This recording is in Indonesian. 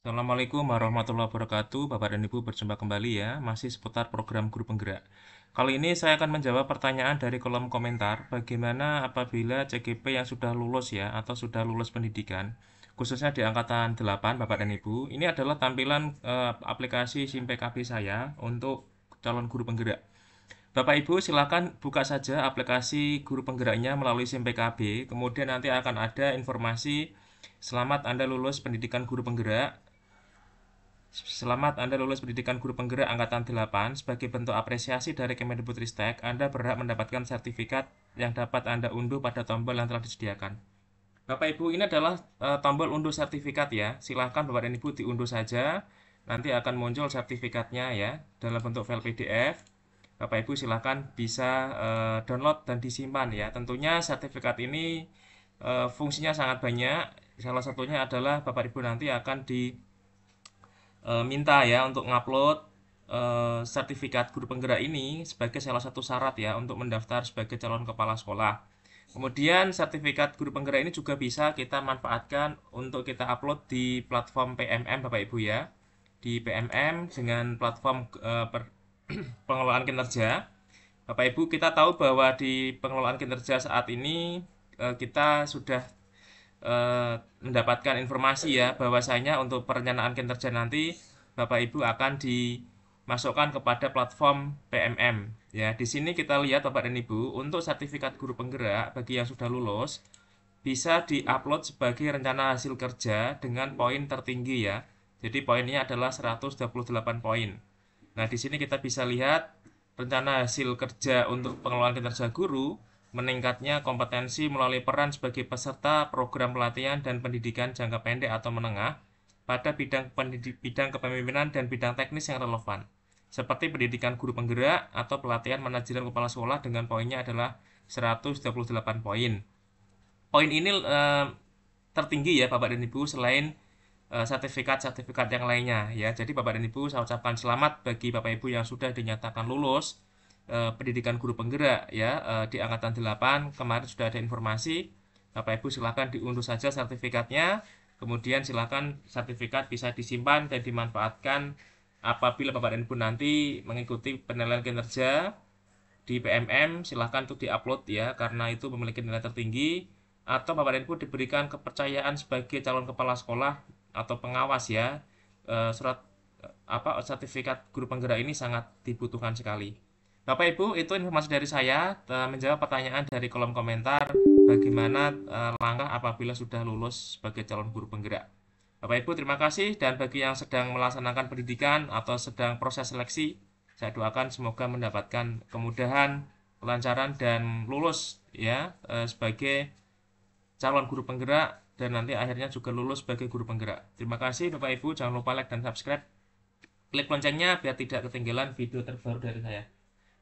Assalamualaikum warahmatullahi wabarakatuh Bapak dan Ibu berjumpa kembali ya Masih seputar program guru penggerak Kali ini saya akan menjawab pertanyaan dari kolom komentar Bagaimana apabila CGP yang sudah lulus ya Atau sudah lulus pendidikan Khususnya di angkatan 8 Bapak dan Ibu Ini adalah tampilan e, aplikasi SIMPKB saya Untuk calon guru penggerak Bapak Ibu silakan buka saja aplikasi guru penggeraknya melalui SIMPKB Kemudian nanti akan ada informasi Selamat Anda lulus pendidikan guru penggerak Selamat Anda lulus pendidikan guru penggerak angkatan 8. Sebagai bentuk apresiasi dari Kemendikbudristek, Anda berhak mendapatkan sertifikat yang dapat Anda unduh pada tombol yang telah disediakan. Bapak Ibu, ini adalah e, tombol unduh sertifikat ya. Silahkan Bapak dan Ibu diunduh saja. Nanti akan muncul sertifikatnya ya dalam bentuk file PDF. Bapak Ibu silahkan bisa e, download dan disimpan ya. Tentunya sertifikat ini e, fungsinya sangat banyak. Salah satunya adalah Bapak Ibu nanti akan di Eh, minta ya untuk ngupload uh, sertifikat guru penggerak ini sebagai salah satu syarat ya untuk mendaftar sebagai calon kepala sekolah. Kemudian sertifikat guru penggerak ini juga bisa kita manfaatkan untuk kita upload di platform PMM Bapak Ibu ya. Di PMM dengan platform uh, per, pengelolaan kinerja. Bapak Ibu kita tahu bahwa di pengelolaan kinerja saat ini uh, kita sudah Eh, mendapatkan informasi ya bahwasanya untuk perencanaan kinerja nanti Bapak Ibu akan dimasukkan kepada platform PMM. Ya, di sini kita lihat Bapak dan Ibu, untuk sertifikat guru penggerak bagi yang sudah lulus bisa diupload sebagai rencana hasil kerja dengan poin tertinggi ya. Jadi poinnya adalah 128 poin. Nah, di sini kita bisa lihat rencana hasil kerja untuk pengelolaan kinerja guru meningkatnya kompetensi melalui peran sebagai peserta program pelatihan dan pendidikan jangka pendek atau menengah pada bidang pendidik, bidang kepemimpinan dan bidang teknis yang relevan, seperti pendidikan guru penggerak atau pelatihan manajemen kepala sekolah dengan poinnya adalah 138 poin. Poin ini e, tertinggi ya Bapak dan Ibu selain eh, sertifikat-sertifikat yang lainnya ya. Jadi Bapak dan Ibu saya ucapkan selamat bagi Bapak Ibu yang sudah dinyatakan lulus Eh, pendidikan guru penggerak ya uh, di angkatan 8 kemarin sudah ada informasi Bapak Ibu silahkan diunduh saja sertifikatnya kemudian silahkan sertifikat bisa disimpan dan dimanfaatkan apabila Bapak dan Ibu nanti mengikuti penilaian kinerja di PMM silahkan untuk diupload ya karena itu memiliki nilai tertinggi atau Bapak dan Ibu diberikan kepercayaan sebagai calon kepala sekolah atau pengawas ya uh, surat apa sertifikat guru penggerak ini sangat dibutuhkan sekali. Bapak Ibu, itu informasi dari saya eh, menjawab pertanyaan dari kolom komentar bagaimana eh, langkah apabila sudah lulus sebagai calon guru penggerak. Bapak Ibu, terima kasih dan bagi yang sedang melaksanakan pendidikan atau sedang proses seleksi, saya doakan semoga mendapatkan kemudahan, kelancaran dan lulus ya eh, sebagai calon guru penggerak dan nanti akhirnya juga lulus sebagai guru penggerak. Terima kasih Bapak Ibu, jangan lupa like dan subscribe. Klik loncengnya biar tidak ketinggalan video terbaru dari saya.